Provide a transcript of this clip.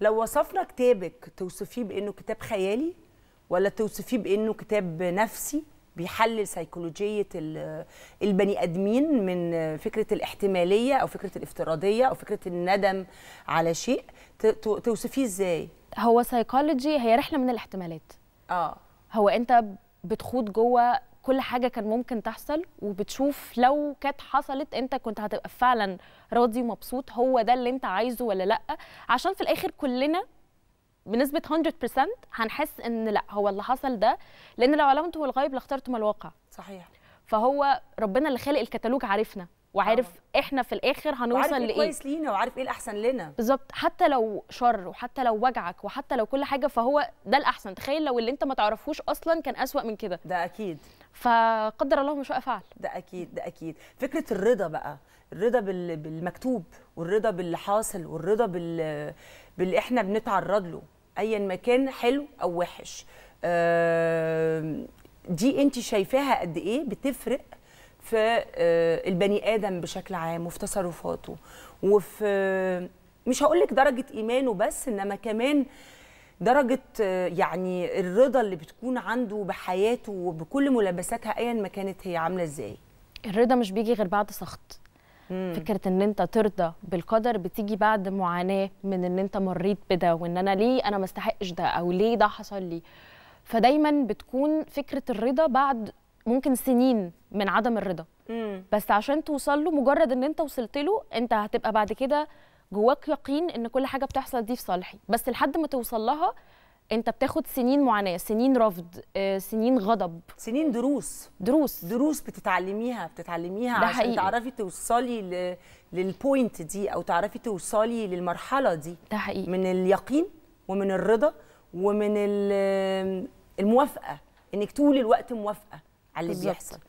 لو وصفنا كتابك توصفيه بانه كتاب خيالي ولا توصفيه بانه كتاب نفسي بيحلل سيكولوجيه البني ادمين من فكره الاحتماليه او فكره الافتراضيه او فكره الندم على شيء توصفيه ازاي هو سيكولوجي هي رحله من الاحتمالات اه هو انت بتخوض جوه كل حاجه كان ممكن تحصل وبتشوف لو كانت حصلت انت كنت هتبقى فعلا راضي ومبسوط هو ده اللي انت عايزه ولا لا عشان في الاخر كلنا بنسبه 100% هنحس ان لا هو اللي حصل ده لان لو علمته الغيب لاخترتم الواقع صحيح فهو ربنا اللي خالق الكتالوج عارفنا وعارف أوه. احنا في الاخر هنوصل إيه لايه كويس لينا وعارف ايه الاحسن لنا بالظبط حتى لو شر وحتى لو وجعك وحتى لو كل حاجه فهو ده الاحسن تخيل لو اللي انت ما تعرفوش اصلا كان اسوا من كده ده اكيد فقدر الله ما شاء فعل ده اكيد ده اكيد فكره الرضا بقى الرضا بالمكتوب والرضا باللي حاصل والرضا بال باللي احنا بنتعرض له ايا ما كان حلو او وحش دي انت شايفاها قد ايه بتفرق في آه، البني ادم بشكل عام وفي تصرفاته وفي مش هقول لك درجه ايمانه بس انما كمان درجه آه، يعني الرضا اللي بتكون عنده بحياته وبكل ملابساتها ايا ما كانت هي عامله ازاي الرضا مش بيجي غير بعد سخط مم. فكره ان انت ترضى بالقدر بتيجي بعد معاناه من ان انت مريت بده وان انا ليه انا ما استحقش ده او ليه ده حصل لي فدايما بتكون فكره الرضا بعد ممكن سنين من عدم الرضا مم. بس عشان توصل له مجرد ان انت وصلت له انت هتبقى بعد كده جواك يقين ان كل حاجه بتحصل دي في صالحي بس لحد ما توصل لها انت بتاخد سنين معاناه سنين رفض آه، سنين غضب سنين دروس دروس دروس بتتعلميها بتتعلميها عشان حقيقي. تعرفي توصلي ل... للبوينت دي او تعرفي توصلي للمرحله دي ده حقيقي. من اليقين ومن الرضا ومن الموافقه انك طول الوقت موافقه على اللي بالزبط. بيحصل